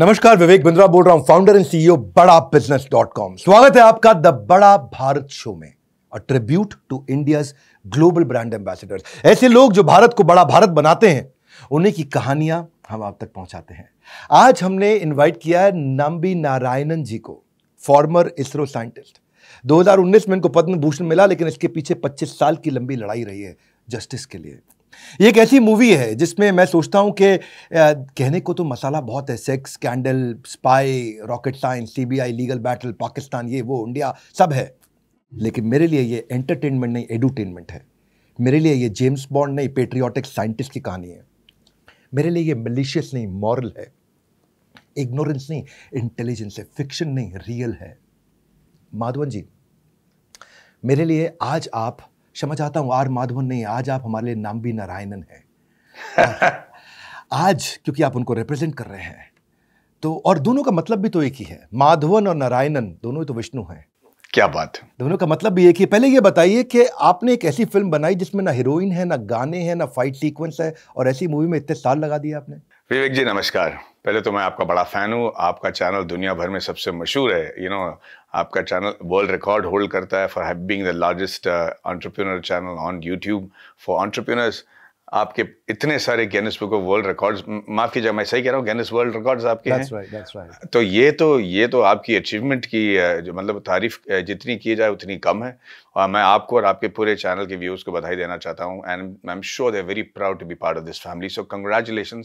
नमस्कार विवेक बिंद्रा बोल रहा हूं founder and CEO Bada business dot com स्वागत है आपका द बड़ा भारत शो में a tribute to India global brand ambassadors ऐसे लोग जो भारत को बड़ा भारत बनाते हैं उन्हीं की कहानियां हम आप तक पहुंचाते हैं आज हमने इनवाइट किया है नाम्बी नारायणन जी को फॉर्मर इसरो साइंटिस्ट 2019 में इनको पद्म भूषण मिला लेकिन इसके पीछे 25 साल की लंबी लड़ाई रही है जस्टिस के लिए ये एक ऐसी मूवी है जिसमें मैं सोचता हूँ कि कहने को तो मसाला बहुत है sex scandal spy rocket science CBI legal battle Pakistan ये वो इंडिया सब है लेकिन मेरे लिए ये एंटरटेनमेंट नहीं एडुटेनमेंट है मेरे लिए ये जेम्स बॉन्ड नहीं पेट्रियाटिक साइंटिस्ट की कहानी है मेरे लिए ये मलिशियस नहीं मॉरल है इग्नोरेंस नहीं इंटेलिजेंस है फिक्शन नहीं रियल है माधवन जी मेरे लिए आज आप क्षमा चाहता हूँ आर माधवन नहीं आज आप हमारे लिए नाम भी नारायणन है आज क्योंकि आप उनको रिप्रेजेंट कर रहे हैं तो और दोनों का मतलब भी तो एक ही है माधवन और नारायणन दोनों ही तो विष्णु हैं क्या बात है दोनों का मतलब भी एक ही पहले ये बताइए कि आपने एक ऐसी फिल्म बनाई जिसमें ना हीरोइन है ना गाने हैं ना फाइट सीक्वेंस है और ऐसी मूवी में इतने साल लगा दिए आपने विवेक जी नमस्कार पहले तो मैं आपका बड़ा फ़ैन हूँ आपका चैनल दुनिया भर में सबसे मशहूर है यू you नो know, आपका चैनल वर्ल्ड रिकॉर्ड होल्ड करता है for have being the largest entrepreneur channel on YouTube for entrepreneurs आपके इतने सारे Guinness book of world records माफ कीजिए मैं सही कह रहा हूँ गिनेस वर्ल्ड रिकॉर्ड्स आपके that's हैं right, that's right. तो ये तो ये तो आपकी अचीवमेंट की जो मतलब तारीफ जितनी की जाए उतनी कम है और मैं आपको और आपके पूरे चैनल के व्यूज़ को बधाई देना चाहता हूँ and I am sure they very proud to be part of this family so congratulation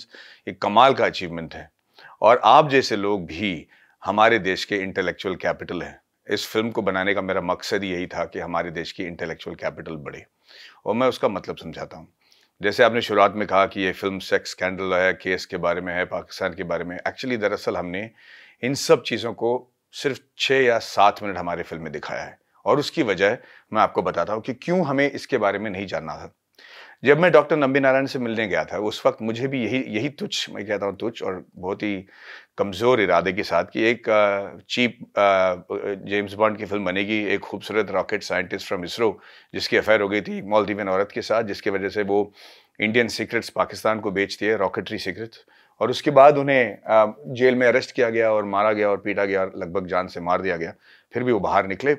ये कमाल का अचीवमेंट है और आप जैसे लोग भी हमारे देश के इंटेलेक्चुअल कैपिटल हैं इस फिल्म को बनाने का मेरा मकसद यही था कि हमारे देश की इंटेलेक्चुअल कैपिटल बढ़े और मैं उसका मतलब समझाता हूँ जैसे आपने शुरुआत में कहा कि ये फिल्म सेक्स स्कैंडल है केस के बारे में है पाकिस्तान के बारे में एक्चुअली दरअसल हमने इन सब चीज़ों को सिर्फ छः या सात मिनट हमारे फिल्म में दिखाया है और उसकी वजह मैं आपको बताता हूँ कि क्यों हमें इसके बारे में नहीं जानना था जब मैं डॉक्टर नंबी नारायण से मिलने गया था उस वक्त मुझे भी यही यही तुच्छ मैं कहता हूँ तुच्छ और बहुत ही कमज़ोर इरादे के साथ कि एक चीप जेम्स बॉन्ड की फिल्म बनेगी एक खूबसूरत रॉकेट साइंटिस्ट फ्रॉम इसरो जिसकी अफेयर हो गई थी एक मॉलदीवन औरत के साथ जिसकी वजह से वो इंडियन सीक्रेट्स पाकिस्तान को बेचती है रॉकेटरी सीक्रेट्स और उसके बाद उन्हें जेल में अरेस्ट किया गया और मारा गया और पीटा गया और लगभग जान से मार दिया गया फिर भी वो बाहर निकले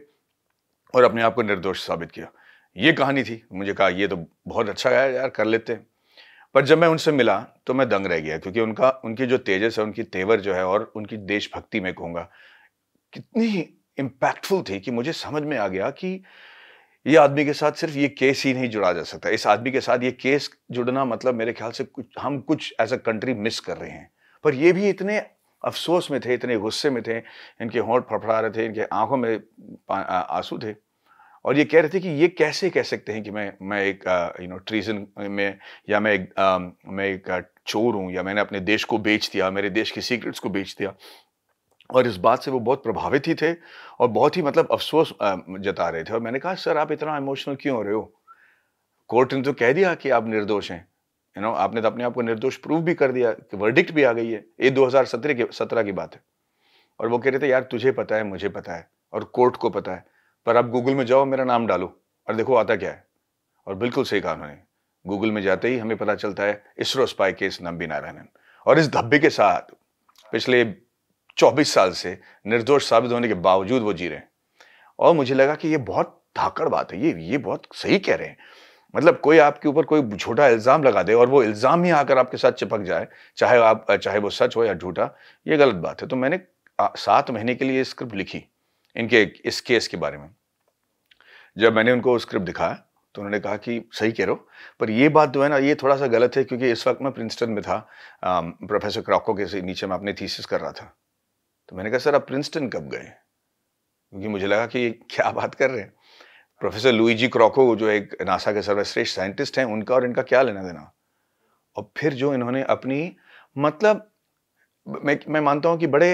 और अपने आप को निर्दोष साबित किया ये कहानी थी मुझे कहा ये तो बहुत अच्छा गया यार कर लेते हैं पर जब मैं उनसे मिला तो मैं दंग रह गया क्योंकि उनका उनकी जो तेजस है उनकी तेवर जो है और उनकी देशभक्ति मैं कहूँगा कितनी इम्पैक्टफुल थी कि मुझे समझ में आ गया कि ये आदमी के साथ सिर्फ ये केस ही नहीं जुड़ा जा सकता इस आदमी के साथ ये केस जुड़ना मतलब मेरे ख्याल से कुछ हम कुछ एज अ कंट्री मिस कर रहे हैं पर ये भी इतने अफसोस में थे इतने गुस्से में थे इनके होंठ फड़फड़ा रहे थे इनके आंखों में आंसू थे और ये कह रहे थे कि ये कैसे कह सकते हैं कि मैं मैं एक यू नो ट्रीजन में या मैं एक आ, मैं एक चोर हूँ या मैंने अपने देश को बेच दिया मेरे देश के सीक्रेट्स को बेच दिया और इस बात से वो बहुत प्रभावित ही थे और बहुत ही मतलब अफसोस जता रहे थे और मैंने कहा सर आप इतना इमोशनल क्यों हो रहे हो कोर्ट ने तो कह दिया कि आप निर्दोष हैं यू नो आपने तो अपने आप को निर्दोष प्रूव भी कर दिया कि वर्डिक्ट भी आ गई है ये दो हजार सत्रह की सत्रह की बात है और वो कह रहे थे यार तुझे पता है मुझे पता है और कोर्ट को पता है पर आप गूगल में जाओ मेरा नाम डालो और देखो आता क्या है और बिल्कुल सही कहा उन्होंने गूगल में जाते ही हमें पता चलता है इसरो स्पाई केस नंबी नारायणन और इस धब्बे के साथ पिछले 24 साल से निर्दोष साबित होने के बावजूद वो जी रहे और मुझे लगा कि ये बहुत धाकड़ बात है ये ये बहुत सही कह रहे हैं मतलब कोई आपके ऊपर कोई झूठा इल्ज़ाम लगा दे और वो इल्ज़ाम ही आकर आपके साथ चिपक जाए चाहे आप चाहे वो सच हो या झूठा ये गलत बात है तो मैंने सात महीने के लिए स्क्रिप्ट लिखी इनके इस केस के बारे में जब मैंने उनको स्क्रिप्ट दिखाया तो उन्होंने कहा कि सही कह रहे हो पर ये बात जो है ना ये थोड़ा सा गलत है क्योंकि इस वक्त मैं प्रिंसटन में था प्रोफेसर क्रॉको के नीचे मैं अपने थीसिस कर रहा था तो मैंने कहा सर आप प्रिंसटन कब गए क्योंकि मुझे लगा कि क्या बात कर रहे हैं प्रोफेसर लुईजी क्रॉको जो एक नासा के सर्वश्रेष्ठ साइंटिस्ट हैं उनका और इनका क्या लेना देना और फिर जो इन्होंने अपनी मतलब मैं मैं मानता हूँ कि बड़े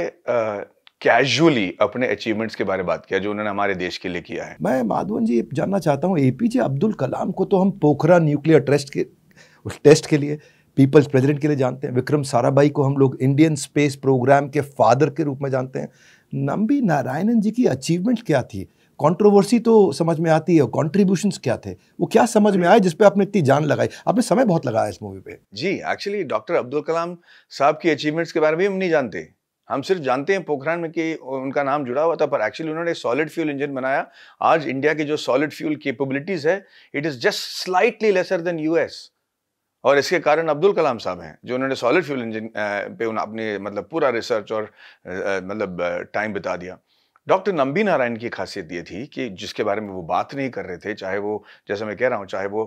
कैजुअली अपने अचीवमेंट्स के बारे में बात किया जो उन्होंने हमारे देश के लिए किया है मैं माधवन जी जानना चाहता हूँ एपीजे अब्दुल कलाम को तो हम पोखरा न्यूक्लियर ट्रस्ट के उस टेस्ट के लिए पीपल्स प्रेसिडेंट के लिए जानते हैं विक्रम साराभाई को हम लोग इंडियन स्पेस प्रोग्राम के फादर के रूप में जानते हैं नम्बी नारायणन जी की अचीवमेंट क्या थी कंट्रोवर्सी तो समझ में आती है कंट्रीब्यूशंस क्या थे वो क्या समझ में आए जिस पे आपने इतनी जान लगाई आपने समय बहुत लगाया इस मूवी पे जी एक्चुअली डॉक्टर अब्दुल कलाम साहब की अचीवमेंट्स के बारे में हम नहीं जानते हम सिर्फ जानते हैं पोखरान में कि उनका नाम जुड़ा हुआ था पर एक्चुअली उन्होंने सॉलिड फ्यूल इंजन बनाया आज इंडिया की जो सॉलिड फ्यूल केपेबिलिटीज है it is just slightly lesser than US और इसके कारण अब्दुल कलाम साहब हैं जो उन्होंने सॉलिड फ्यूल इंजन पे अपने मतलब पूरा रिसर्च और मतलब टाइम बिता दिया डॉक्टर नंबी नारायण की खासियत ये थी कि जिसके बारे में वो बात नहीं कर रहे थे चाहे वो जैसे मैं कह रहा हूँ चाहे वो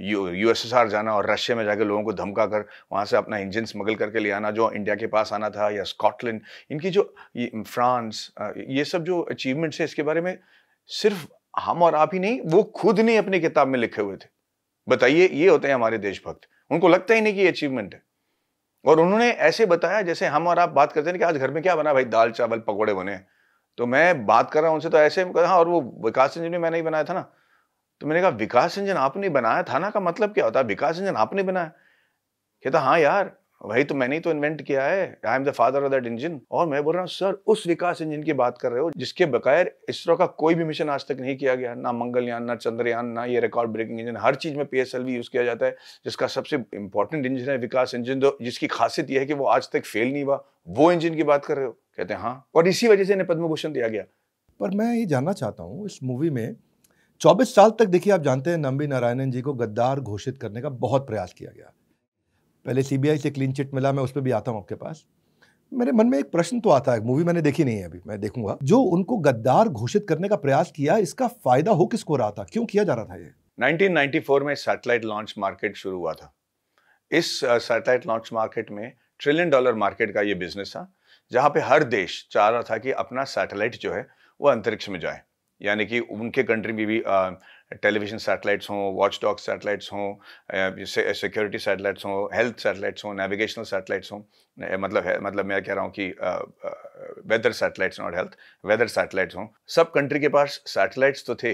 यूएसएसआर यू जाना और रशिया में जाकर लोगों को धमका कर वहाँ से अपना इंजन स्मगल करके ले आना जो इंडिया के पास आना था या स्कॉटलैंड इनकी जो फ्रांस ये सब जो अचीवमेंट्स है इसके बारे में सिर्फ हम और आप ही नहीं वो खुद नहीं अपनी किताब में लिखे हुए थे बताइए ये होते हैं हमारे देशभक्त उनको लगता ही नहीं कि ये अचीवमेंट है और उन्होंने ऐसे बताया जैसे हम और आप बात करते हैं कि आज घर में क्या बना भाई दाल चावल पकौड़े बने तो मैं बात कर रहा हूँ उनसे तो ऐसे हाँ और वो विकास इंजन भी मैंने ही बनाया था ना तो मैंने कहा विकास इंजन आपने बनाया था ना का मतलब क्या होता है विकास इंजन आपने बनाया कहता हाँ यार वही तो मैंने ही तो इन्वेंट किया है I am the father of that engine और मैं बोल रहा हूँ सर उस विकास इंजन की बात कर रहे हो जिसके बगैर इसरो का कोई भी मिशन आज तक नहीं किया गया ना मंगलयान ना चंद्रयान ना ये रिकॉर्ड ब्रेकिंग इंजन हर चीज में पी यूज किया जाता है जिसका सबसे इंपॉर्टेंट इंजन है विकास इंजन जो जिसकी खासियत यह है कि वो आज तक फेल नहीं हुआ वो इंजन की बात कर रहे हो कहते हैं हाँ और इसी वजह से इन्हें पद्म भूषण दिया गया पर मैं ये जानना चाहता हूँ इस मूवी में 24 साल तक देखिए आप जानते हैं नंबी नारायणन जी को गद्दार घोषित करने का बहुत प्रयास किया गया पहले सीबीआई से क्लीन चिट मिला मैं उस पर भी आता हूँ आपके पास मेरे मन में एक प्रश्न तो आता है मूवी मैंने देखी नहीं है अभी मैं देखूंगा जो उनको गद्दार घोषित करने का प्रयास किया इसका फायदा हो किसको रहा था क्यों किया जा रहा था ये 1994 में सैटेलाइट लॉन्च मार्केट शुरू हुआ था इस सैटेलाइट लॉन्च मार्केट में ट्रिलियन डॉलर मार्केट का ये बिजनेस था जहाँ पे हर देश चाह रहा था कि अपना सैटेलाइट जो है वो अंतरिक्ष में जाए यानी कि उनके कंट्री में भी टेलीविजन सैटेलाइट्स हों वॉच डॉग सैटेलाइट्स हों सिक्योरिटी सैटेलाइट्स हों हेल्थ सैटेलाइट्स हों नेविगेशनल सैटेलाइट्स हों मतलब मतलब मैं कह रहा हूँ कि weather satellites not health weather satellites हों सब कंट्री के पास सैटेलाइट्स तो थे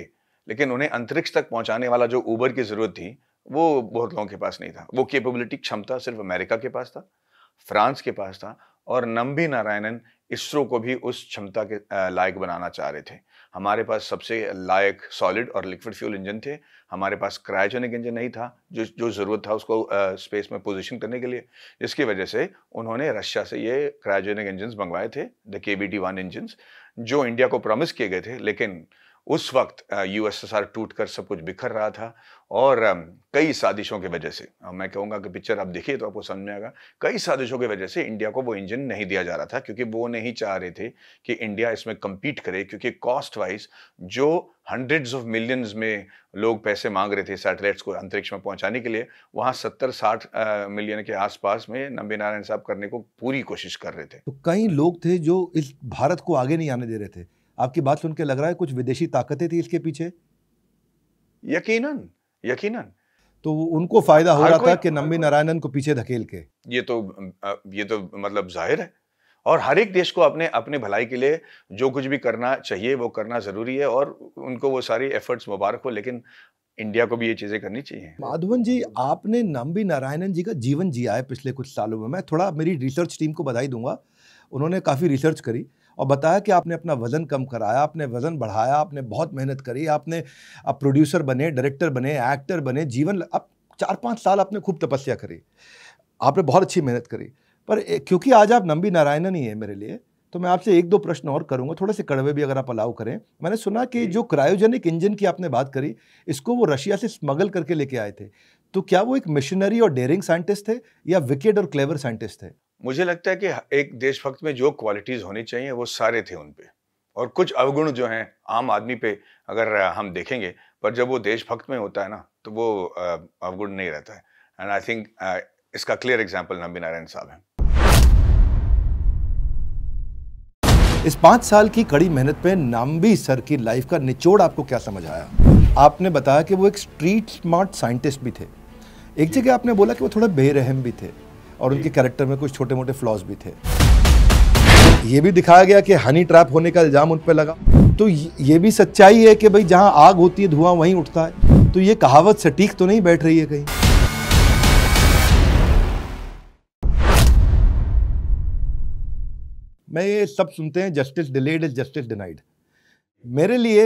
लेकिन उन्हें अंतरिक्ष तक पहुँचाने वाला जो ऊबर की ज़रूरत थी वो बहुत लोगों के पास नहीं था वो केपेबिलिटी क्षमता सिर्फ अमेरिका के पास था फ्रांस के पास था और नम्बी नारायणन इसरो को भी उस क्षमता के लायक बनाना चाह रहे थे हमारे पास सबसे लायक सॉलिड और लिक्विड फ्यूल इंजन थे हमारे पास क्रायोजेनिक इंजन नहीं था जो जो ज़रूरत था उसको स्पेस में पोजीशन करने के लिए जिसकी वजह से उन्होंने रशिया से ये क्रायोजेनिक इंजन मंगवाए थे the K B T one engines जो इंडिया को प्रॉमिस किए गए थे लेकिन uh, उस वक्त यूएसएसआर टूट कर सब कुछ बिखर रहा था और कई साजिशों की वजह से मैं कहूँगा कि पिक्चर आप देखिए तो आपको समझ में आएगा कई साजिशों की वजह से इंडिया को वो इंजन नहीं दिया जा रहा था क्योंकि वो नहीं चाह रहे थे कि इंडिया इसमें कम्पीट करे क्योंकि कॉस्ट वाइज जो हंड्रेड्स ऑफ मिलियंस में लोग पैसे मांग रहे थे सैटेलाइट्स को अंतरिक्ष में पहुंचाने के लिए वहाँ सत्तर साठ मिलियन के आसपास में नंबी नारायण साहब करने को पूरी कोशिश कर रहे थे तो कई लोग थे जो इस भारत को आगे नहीं आने दे रहे थे आपकी बात सुन के लग रहा है कुछ विदेशी ताकतें थी इसके पीछे यकीनन यकीनन तो उनको फायदा हो रहा था कि नम्बी नारायणन को पीछे धकेल के ये तो ये तो मतलब जाहिर है और हर एक देश को अपने अपने भलाई के लिए जो कुछ भी करना चाहिए वो करना ज़रूरी है और उनको वो सारी एफर्ट्स मुबारक हो लेकिन इंडिया को भी ये चीज़ें करनी चाहिए माधवन जी आपने नम्बी नारायणन जी का जीवन जिया है पिछले कुछ सालों में मैं थोड़ा मेरी रिसर्च टीम को बधाई दूंगा उन्होंने काफ़ी रिसर्च करी और बताया कि आपने अपना वज़न कम कराया आपने वज़न बढ़ाया आपने बहुत मेहनत करी आपने आप प्रोड्यूसर बने डायरेक्टर बने एक्टर बने जीवन अब चार पाँच साल आपने खूब तपस्या करी आपने बहुत अच्छी मेहनत करी पर क्योंकि आज आप नंबी नारायणन ही है मेरे लिए तो मैं आपसे एक दो प्रश्न और करूंगा थोड़े से कड़वे भी अगर आप अलाउ करें मैंने सुना कि जो क्रायोजेनिक इंजन की आपने बात करी इसको वो रशिया से स्मगल करके लेके आए थे तो क्या वो एक मिशनरी और डेयरिंग साइंटिस्ट थे या विकेड और क्लेवर साइंटिस्ट थे मुझे लगता है कि एक देशभक्त में जो क्वालिटीज़ होनी चाहिए वो सारे थे उन पर और कुछ अवगुण जो हैं आम आदमी पे अगर हम देखेंगे पर जब वो देशभक्त में होता है ना तो वो अवगुण नहीं रहता है एंड आई थिंक इसका क्लियर एग्जाम्पल नबी नारायण साहब हैं इस पांच साल की कड़ी मेहनत पे नाम्बी सर की लाइफ का निचोड़ आपको क्या समझ आया आपने बताया कि वो एक स्ट्रीट स्मार्ट साइंटिस्ट भी थे एक जगह आपने बोला कि वो थोड़े बेरहम भी थे और उनके कैरेक्टर में कुछ छोटे मोटे फ्लॉज भी थे ये भी दिखाया गया कि हनी ट्रैप होने का इल्ज़ाम उन पर लगा तो ये भी सच्चाई है कि भाई जहाँ आग होती है धुआं वहीं उठता है तो ये कहावत सटीक तो नहीं बैठ रही है कहीं मैं ये सब सुनते हैं justice delayed is justice denied मेरे लिए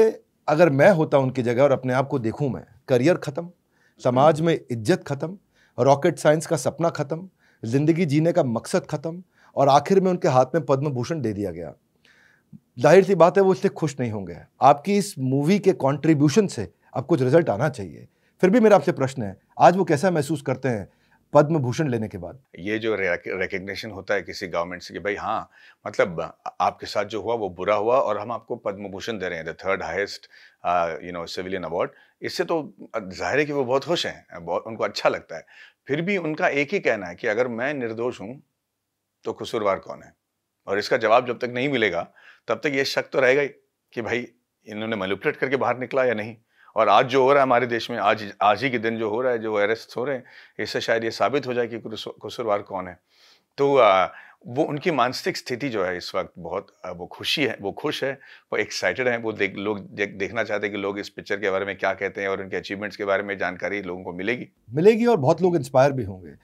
अगर मैं होता उनकी जगह और अपने आप को देखूं मैं करियर ख़त्म समाज में इज्जत ख़त्म रॉकेट साइंस का सपना ख़त्म ज़िंदगी जीने का मकसद ख़त्म और आखिर में उनके हाथ में पद्म भूषण दे दिया गया जाहिर सी बात है वो इससे खुश नहीं होंगे आपकी इस मूवी के कॉन्ट्रीब्यूशन से अब कुछ रिजल्ट आना चाहिए फिर भी मेरा आपसे प्रश्न है आज वो कैसा महसूस करते हैं पद्म भूषण लेने के बाद ये जो रिकग्निशन होता है किसी गवर्नमेंट से कि भाई हाँ मतलब आपके साथ जो हुआ वो बुरा हुआ और हम आपको पद्म भूषण दे रहे हैं the third highest you know civilian award इससे तो जाहिर है कि वो बहुत खुश हैं बहुत उनको अच्छा लगता है फिर भी उनका एक ही कहना है कि अगर मैं निर्दोष हूं तो कसूरवार कौन है और इसका जवाब जब तक नहीं मिलेगा तब तक ये शक तो रहेगा ही कि भाई इन्होंने मैलुपरेट करके बाहर निकला या नहीं और आज जो हो रहा है हमारे देश में आज आज ही के दिन जो हो रहा है जो अरेस्ट हो रहे हैं इससे शायद ये साबित हो जाए कि कसूरवार कौन है तो आ, वो उनकी मानसिक स्थिति जो है इस वक्त बहुत वो खुशी है वो खुश है वो एक्साइटेड हैं वो देख लोग देख, देखना चाहते हैं कि लोग इस पिक्चर के बारे में क्या कहते हैं और उनके अचीवमेंट्स के बारे में जानकारी लोगों को मिलेगी मिलेगी और बहुत लोग इंस्पायर भी होंगे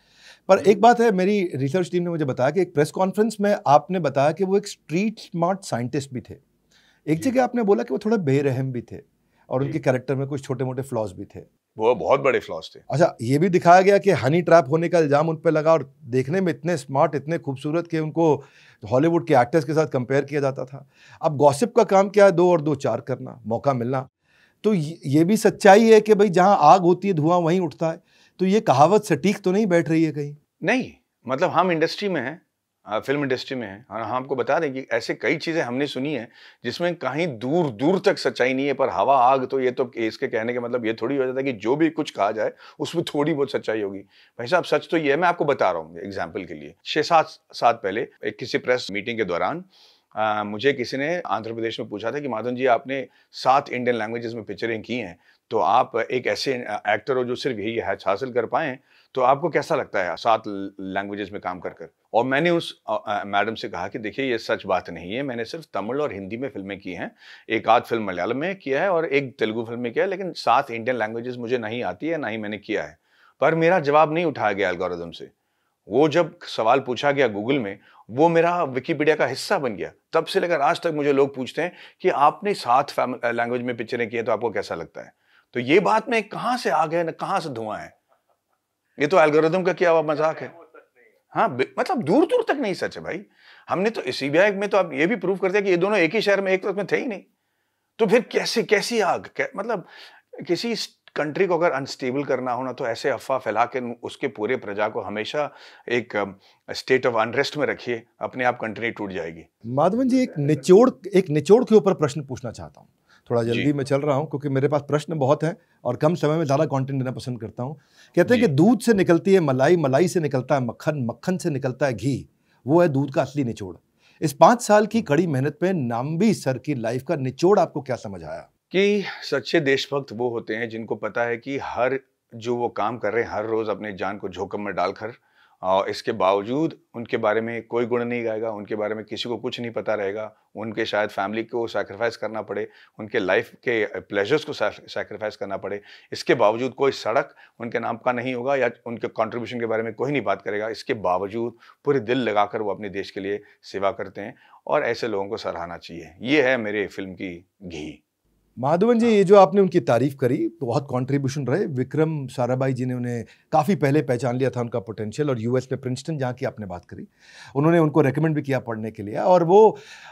पर एक बात है मेरी रिसर्च टीम ने मुझे बताया कि एक प्रेस कॉन्फ्रेंस में आपने बताया कि वो एक स्ट्रीट स्मार्ट साइंटिस्ट भी थे एक जगह आपने बोला कि वो थोड़े बेरहम भी थे और उनके कैरेक्टर में कुछ छोटे मोटे फ्लॉज भी थे वो बहुत बड़े फ्लॉस थे अच्छा ये भी दिखाया गया कि हनी ट्रैप होने का इल्ज़ाम उन पर लगा और देखने में इतने स्मार्ट इतने खूबसूरत कि उनको हॉलीवुड के एक्टर्स के साथ कंपेयर किया जाता था अब गॉसिप का काम क्या है दो और दो चार करना मौका मिलना तो ये भी सच्चाई है कि भाई जहाँ आग होती है धुआं वहीं उठता है तो ये कहावत सटीक तो नहीं बैठ रही है कहीं नहीं मतलब हम इंडस्ट्री में हैं फिल्म इंडस्ट्री में है और हम हाँ, आपको बता दें कि ऐसे कई चीज़ें हमने सुनी हैं जिसमें कहीं दूर दूर तक सच्चाई नहीं है पर हवा आग तो ये तो इसके कहने का मतलब ये थोड़ी हो जाता है कि जो भी कुछ कहा जाए उसमें थोड़ी बहुत सच्चाई होगी भाई साहब सच तो ये है मैं आपको बता रहा हूँ एग्जाम्पल के लिए छः सात साल पहले एक किसी प्रेस मीटिंग के दौरान आ, मुझे किसी ने आंध्र प्रदेश में पूछा था कि माधवन जी आपने सात इंडियन लैंग्वेजेस में पिक्चरें की हैं तो आप एक ऐसे एक्टर हो जो सिर्फ यही हैच हासिल कर पाएँ तो आपको कैसा लगता है सात लैंग्वेजेस में काम कर कर और मैंने उस मैडम से कहा कि देखिए ये सच बात नहीं है मैंने सिर्फ तमिल और हिंदी में फिल्में की हैं एक आध फिल्म मलयालम में किया है और एक तेलुगु फिल्म में किया है लेकिन सात इंडियन लैंग्वेजेस मुझे नहीं आती है ना ही मैंने किया है पर मेरा जवाब नहीं उठाया गया एल्गोरिदम से वो जब सवाल पूछा गया गूगल में वो मेरा विकीपीडिया का हिस्सा बन गया तब से लेकर आज तक मुझे लोग पूछते हैं कि आपने सात लैंग्वेज में पिक्चरें की है तो आपको कैसा लगता है तो ये बात में कहाँ से आ गए ना कहाँ से धुआं है ये तो एल्गोरिदम का किया हुआ मजाक है हाँ मतलब दूर दूर तक नहीं सच है भाई हमने तो आई में तो आप ये भी प्रूव कर दिया कि ये दोनों एक ही शहर में एक वक्त में थे ही नहीं तो फिर कैसे कैसी आग कै, मतलब किसी कंट्री को अगर अनस्टेबल करना हो ना तो ऐसे अफवाह फैला के उसके पूरे प्रजा को हमेशा एक स्टेट ऑफ अनरेस्ट में रखिए अपने आप कंट्री टूट जाएगी माधवन जी एक निचोड़ एक निचोड़ के ऊपर प्रश्न पूछना चाहता हूँ थोड़ा जल्दी मैं चल रहा हूँ क्योंकि मेरे पास प्रश्न बहुत हैं और कम समय में ज़्यादा कंटेंट देना पसंद करता हूँ कहते हैं कि दूध से निकलती है मलाई मलाई से निकलता है मक्खन मक्खन से निकलता है घी वो है दूध का असली निचोड़ इस पाँच साल की कड़ी मेहनत में नामवी सर की लाइफ का निचोड़ आपको क्या समझ आया कि सच्चे देशभक्त वो होते हैं जिनको पता है कि हर जो वो काम कर रहे हैं हर रोज़ अपने जान को झोंकम में डालकर और इसके बावजूद उनके बारे में कोई गुण नहीं गाएगा उनके बारे में किसी को कुछ नहीं पता रहेगा उनके शायद फैमिली को सैक्रिफाइस करना पड़े उनके लाइफ के प्लेजर्स को सैक्रिफाइस करना पड़े इसके बावजूद कोई सड़क उनके नाम का नहीं होगा या उनके कंट्रीब्यूशन के बारे में कोई नहीं बात करेगा इसके बावजूद पूरे दिल लगाकर वो अपने देश के लिए सेवा करते हैं और ऐसे लोगों को सराहना चाहिए ये है मेरे फिल्म की घी माधवन जी ये जो आपने उनकी तारीफ करी तो बहुत कंट्रीब्यूशन रहे विक्रम साराभाई जी ने उन्हें काफ़ी पहले पहचान लिया था उनका पोटेंशियल और यूएस में प्रिंसटन जहाँ की आपने बात करी उन्होंने उनको रेकमेंड भी किया पढ़ने के लिए और वो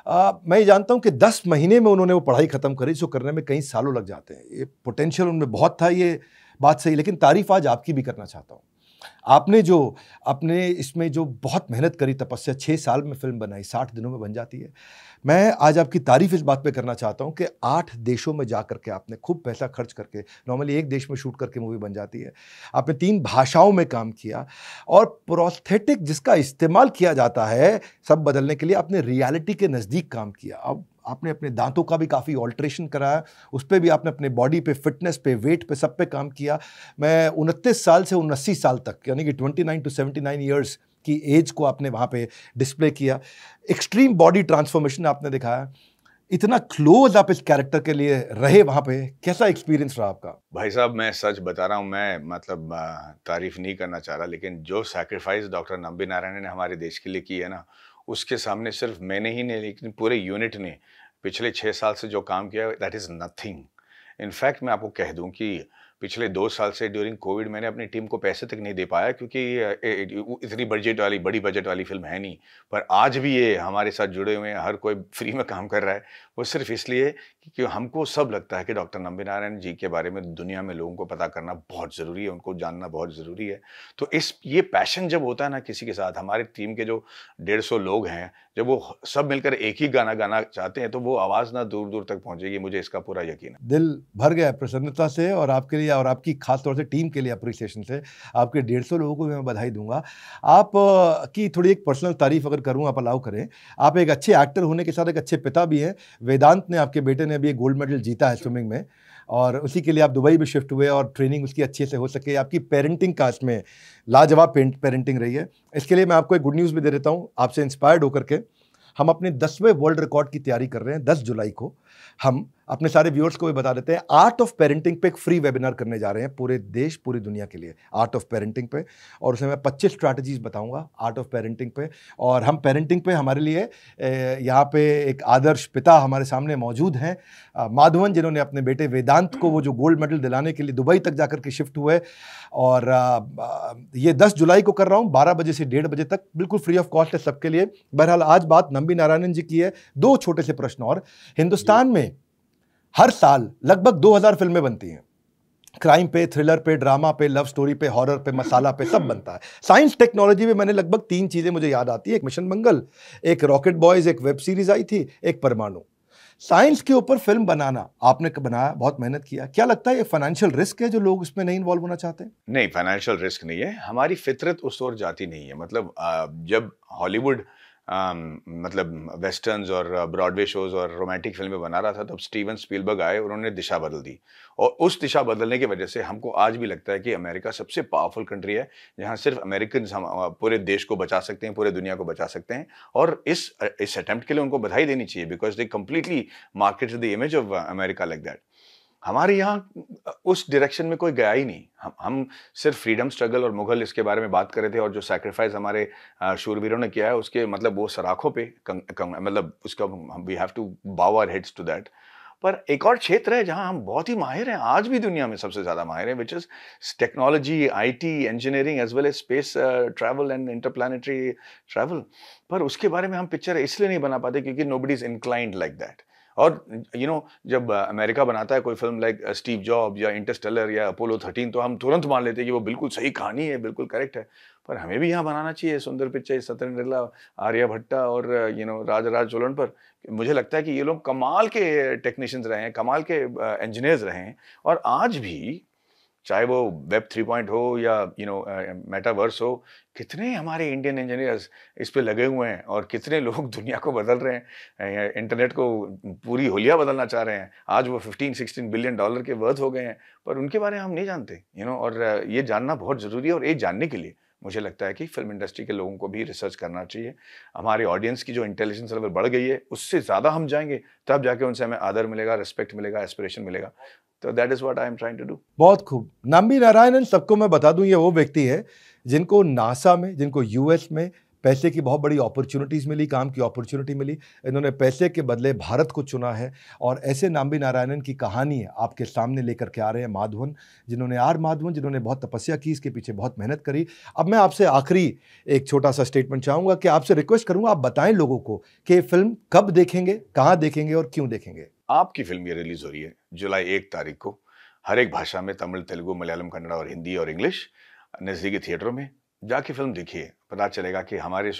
आ, मैं ये जानता हूँ कि दस महीने में उन्होंने वो पढ़ाई ख़त्म करी जो करने में कई सालों लग जाते हैं ये पोटेंशियल उनमें बहुत था ये बात सही लेकिन तारीफ आज आपकी भी करना चाहता हूँ आपने जो अपने इसमें जो बहुत मेहनत करी तपस्या छः साल में फिल्म बनाई साठ दिनों में बन जाती है मैं आज आपकी तारीफ इस बात पे करना चाहता हूँ कि आठ देशों में जा करके आपने खूब पैसा खर्च करके नॉर्मली एक देश में शूट करके मूवी बन जाती है आपने तीन भाषाओं में काम किया और प्रोस्थेटिक जिसका इस्तेमाल किया जाता है सब बदलने के लिए आपने रियलिटी के नज़दीक काम किया अब आपने अपने दांतों का भी काफ़ी ऑल्ट्रेशन कराया उस पर भी आपने अपने बॉडी पे फिटनेस पे वेट पे सब पे काम किया मैं उनतीस साल से उन्नसी साल तक यानी कि twenty nine to seventy nine years की एज को आपने वहाँ पे डिस्प्ले किया एक्सट्रीम बॉडी ट्रांसफॉर्मेशन आपने दिखाया इतना क्लोज आप इस कैरेक्टर के लिए रहे वहाँ पे कैसा एक्सपीरियंस रहा आपका भाई साहब मैं सच बता रहा हूँ मैं मतलब तारीफ नहीं करना चाह रहा लेकिन जो सेक्रीफाइस डॉक्टर नम्बी नारायण ने हमारे देश के लिए की है ना उसके सामने सिर्फ मैंने ही नहीं लेकिन पूरे यूनिट ने पिछले छः साल से जो काम किया दैट इज़ नथिंग इनफैक्ट मैं आपको कह दूं कि पिछले दो साल से ड्यूरिंग कोविड मैंने अपनी टीम को पैसे तक नहीं दे पाया क्योंकि इतनी बजट वाली बड़ी बजट वाली फिल्म है नहीं पर आज भी ये हमारे साथ जुड़े हुए हैं हर कोई फ्री में काम कर रहा है वो सिर्फ इसलिए कि हमको सब लगता है कि डॉक्टर नम्बी नारायण जी के बारे में दुनिया में लोगों को पता करना बहुत ज़रूरी है उनको जानना बहुत ज़रूरी है तो इस ये पैशन जब होता है ना किसी के साथ हमारे टीम के जो डेढ़ सौ लोग हैं जब वो सब मिलकर एक ही गाना गाना चाहते हैं तो वो आवाज़ ना दूर दूर तक पहुँचेगी मुझे इसका पूरा यकीन है दिल भर गया प्रसन्नता से और आपके लिए और आपकी खास तौर से टीम के लिए अप्रिसिएशन से आपके डेढ़ सौ लोगों को मैं बधाई दूंगा आप की थोड़ी एक पर्सनल तारीफ अगर करूँ आप अलाउ करें आप एक अच्छे एक्टर होने के साथ एक अच्छे पिता भी हैं वेदांत ने आपके बेटे ने अभी गोल्ड मेडल जीता है स्विमिंग में और उसी के लिए आप दुबई भी शिफ्ट हुए और ट्रेनिंग उसकी अच्छे से हो सके आपकी पेरेंटिंग कास्ट में लाजवाब पेरेंटिंग रही है इसके लिए मैं आपको एक गुड न्यूज़ भी दे देता हूँ आपसे इंस्पायर्ड होकर के हम अपने दसवें वर्ल्ड रिकॉर्ड की तैयारी कर रहे हैं दस जुलाई को हम अपने सारे व्यूअर्स को भी बता देते हैं आर्ट ऑफ पेरेंटिंग पे एक फ्री वेबिनार करने जा रहे हैं पूरे देश पूरी दुनिया के लिए आर्ट ऑफ पेरेंटिंग पे और उसमें मैं 25 स्ट्रैटेजीज बताऊंगा आर्ट ऑफ पेरेंटिंग पे और हम पेरेंटिंग पे हमारे लिए यहाँ पे एक आदर्श पिता हमारे सामने मौजूद हैं माधवन जिन्होंने अपने बेटे वेदांत को वो जो गोल्ड मेडल दिलाने के लिए दुबई तक जाकर के शिफ्ट हुए और ये दस जुलाई को कर रहा हूँ बारह बजे से डेढ़ बजे तक बिल्कुल फ्री ऑफ कॉस्ट है सबके लिए बहरहाल आज बात नंबी नारायणन जी की है दो छोटे से प्रश्न और हिंदुस्तान में हर साल लगभग 2000 फिल्में बनती हैं क्राइम पे थ्रिलर पे ड्रामा पे लव स्टोरी पे हॉरर पे मसाला पे सब बनता है साइंस टेक्नोलॉजी में मैंने लगभग तीन चीज़ें मुझे याद आती है एक मिशन मंगल एक रॉकेट बॉयज़ एक वेब सीरीज आई थी एक परमाणु साइंस के ऊपर फिल्म बनाना आपने बनाया बहुत मेहनत किया क्या लगता है ये फाइनेंशियल रिस्क है जो लोग इसमें नहीं इन्वॉल्व होना चाहते नहीं फाइनेंशियल रिस्क नहीं है हमारी फितरत उस और जाती नहीं है मतलब जब हॉलीवुड Um, मतलब वेस्टर्न्स और ब्रॉडवे uh, शोज़ और रोमांटिक फिल्में बना रहा था तब स्टीवन स्पीलबर्ग आए उन्होंने दिशा बदल दी और उस दिशा बदलने की वजह से हमको आज भी लगता है कि अमेरिका सबसे पावरफुल कंट्री है जहाँ सिर्फ अमेरिकन हम पूरे देश को बचा सकते हैं पूरे दुनिया को बचा सकते हैं और इस इस अटैम्प्ट के लिए उनको बधाई देनी चाहिए because they completely market the image of America like that हमारे यहाँ उस डायरेक्शन में कोई गया ही नहीं हम हम सिर्फ फ्रीडम स्ट्रगल और मुगल इसके बारे में बात कर रहे थे और जो सेक्रीफाइस हमारे शूरवीरों ने किया है उसके मतलब वो सराखों पे कंग, कंग, मतलब उसका we have to bow our heads to that पर एक और क्षेत्र है जहाँ हम बहुत ही माहिर हैं आज भी दुनिया में सबसे ज़्यादा माहिर हैं which is technology IT engineering as well as space travel and interplanetary travel पर उसके बारे में हम पिक्चर इसलिए नहीं बना पाते क्योंकि no is inclined like that और यू you नो know, जब uh, अमेरिका बनाता है कोई फिल्म लाइक स्टीव जॉब या इंटरस्टेलर या अपोलो थर्टीन तो हम तुरंत मान लेते हैं कि वो बिल्कुल सही कहानी है बिल्कुल करेक्ट है पर हमें भी यहाँ बनाना चाहिए सुंदर पिक्चर सत्यन बिरला आर्या भट्टा और you uh, know Raj Cholan पर मुझे लगता है कि ये लोग कमाल के टेक्नीशियंस रहे हैं कमाल के इंजीनियर्स uh, रहे हैं और आज भी चाहे वो वेब थ्री पॉइंट हो या यू नो मेटावर्स हो कितने हमारे इंडियन इंजीनियर्स इस पर लगे हुए हैं और कितने लोग दुनिया को बदल रहे हैं इंटरनेट को पूरी होलिया बदलना चाह रहे हैं आज वो 15 16 बिलियन डॉलर के वर्थ हो गए हैं पर उनके बारे में हम नहीं जानते यू you नो know, और ये जानना बहुत ज़रूरी है और ये जानने के लिए मुझे लगता है कि फिल्म इंडस्ट्री के लोगों को भी रिसर्च करना चाहिए हमारे ऑडियंस की जो इंटेलिजेंस लेवल बढ़ गई है उससे ज़्यादा हम जाएंगे तब जाके उनसे हमें आदर मिलेगा रिस्पेक्ट मिलेगा एस्पिरेशन मिलेगा तो that is what I am trying to do बहुत खूब नामी नारायणन सबको मैं बता दूँ ये वो व्यक्ति है जिनको नासा में जिनको यूएस में पैसे की बहुत बड़ी अपॉर्चुनिटीज़ मिली काम की अपॉर्चुनिटी मिली इन्होंने पैसे के बदले भारत को चुना है और ऐसे नाम्बी नारायणन की कहानी आपके सामने लेकर के आ रहे हैं माधवन जिन्होंने आर माधवन जिन्होंने बहुत तपस्या की इसके पीछे बहुत मेहनत करी अब मैं आपसे आखिरी एक छोटा सा स्टेटमेंट चाहूँगा कि आपसे रिक्वेस्ट करूँगा आप बताएं लोगों को कि फिल्म कब देखेंगे कहाँ देखेंगे और क्यों देखेंगे आपकी फिल्म ये रिलीज हो रही है जुलाई एक तारीख को हर एक भाषा में तमिल तेलुगु मलयालम कन्नड़ा और हिंदी और इंग्लिश नज़दीकी थिएटरों में जाके फिल्म देखिए पता चलेगा कि हमारे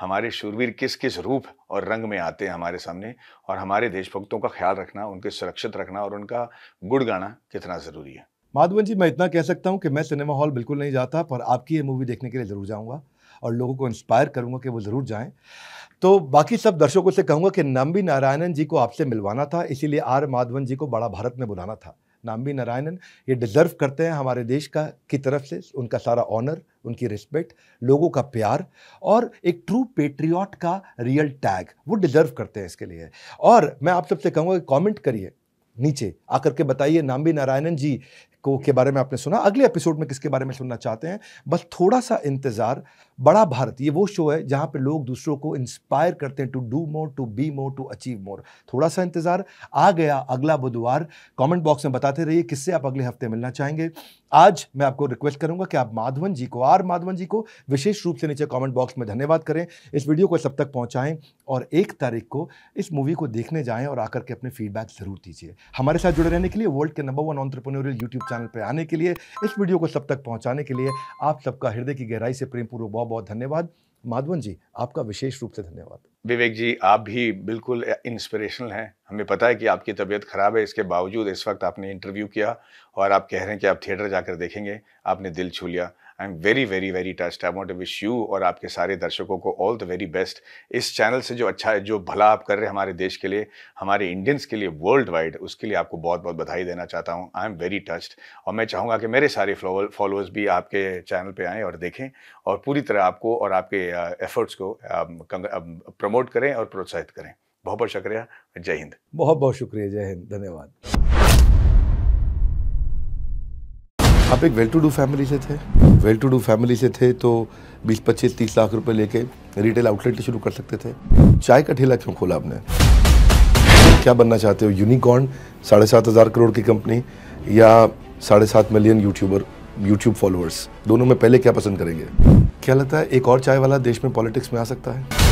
हमारे शूरवीर किस किस रूप और रंग में आते हैं हमारे सामने और हमारे देशभक्तों का ख्याल रखना उनके सुरक्षित रखना और उनका गुड़ गाना कितना ज़रूरी है माधवन जी मैं इतना कह सकता हूँ कि मैं सिनेमा हॉल बिल्कुल नहीं जाता पर आपकी ये मूवी देखने के लिए ज़रूर जाऊँगा और लोगों को इंस्पायर करूँगा कि वो ज़रूर जाएँ तो बाकी सब दर्शकों से कहूँगा कि नम्बी नारायणन जी को आपसे मिलवाना था इसीलिए आर माधवन जी को बड़ा भारत में बुलाना था नाम्बी नारायणन ये डिज़र्व करते हैं हमारे देश का की तरफ से उनका सारा ऑनर उनकी रिस्पेक्ट लोगों का प्यार और एक ट्रू पेट्रियाट का रियल टैग वो डिज़र्व करते हैं इसके लिए और मैं आप सबसे कहूँगा कॉमेंट करिए नीचे आकर के बताइए नाम्बी नारायणन जी को के बारे में आपने सुना अगले एपिसोड में किसके बारे में सुनना चाहते हैं बस थोड़ा सा इंतज़ार बड़ा भारत ये वो शो है जहाँ पे लोग दूसरों को इंस्पायर करते हैं to do more to be more to achieve more थोड़ा सा इंतज़ार आ गया अगला बुधवार कमेंट बॉक्स में बताते रहिए किससे आप अगले हफ्ते मिलना चाहेंगे आज मैं आपको रिक्वेस्ट करूंगा कि आप माधवन जी को आर माधवन जी को विशेष रूप से नीचे कमेंट बॉक्स में धन्यवाद करें इस वीडियो को सब तक पहुंचाएं और एक तारीख को इस मूवी को देखने जाएं और आकर के अपने फीडबैक ज़रूर दीजिए हमारे साथ जुड़े रहने के लिए वर्ल्ड के number one entrepreneurial YouTube channel channel पर आने के लिए इस वीडियो को सब तक पहुँचाने के लिए आप सबका हृदय की गहराई से प्रेम पूर्वक बहुत बहुत धन्यवाद माधवन जी आपका विशेष रूप से धन्यवाद विवेक जी आप भी बिल्कुल इंस्पिरेशनल हैं हमें पता है कि आपकी तबीयत ख़राब है इसके बावजूद इस वक्त आपने इंटरव्यू किया और आप कह रहे हैं कि आप थिएटर जाकर देखेंगे आपने दिल छू लिया I am very very very touched I want wish you और आपके सारे दर्शकों को ऑल द वेरी बेस्ट इस चैनल से जो अच्छा है जो भला आप कर रहे हैं हमारे देश के लिए हमारे इंडियंस के लिए वर्ल्ड वाइड उसके लिए आपको बहुत बहुत बधाई देना चाहता हूँ आई एम वेरी टच्ड और मैं चाहूँगा कि मेरे सारे फॉलोअर्स भी आपके चैनल पर आएँ और देखें और पूरी तरह आपको और आपके एफर्ट्स uh, को प्रमोट um, um, करें और प्रोत्साहित करें बहुत बहुत शुक्रिया जय हिंद बहुत बहुत शुक्रिया जय हिंद धन्यवाद आप एक वेल टू डू फैमिली से थे वेल टू डू फैमिली से थे तो 20 25 30 लाख रुपए लेके रिटेल आउटलेट शुरू कर सकते थे चाय का ठेला क्यों खोला आपने क्या बनना चाहते हो यूनिकॉर्न साढ़े सात हज़ार करोड़ की कंपनी या साढ़े सात मिलियन यूट्यूबर यूट्यूब फॉलोअर्स दोनों में पहले क्या पसंद करेंगे क्या लगता है एक और चाय वाला देश में पॉलिटिक्स में आ सकता है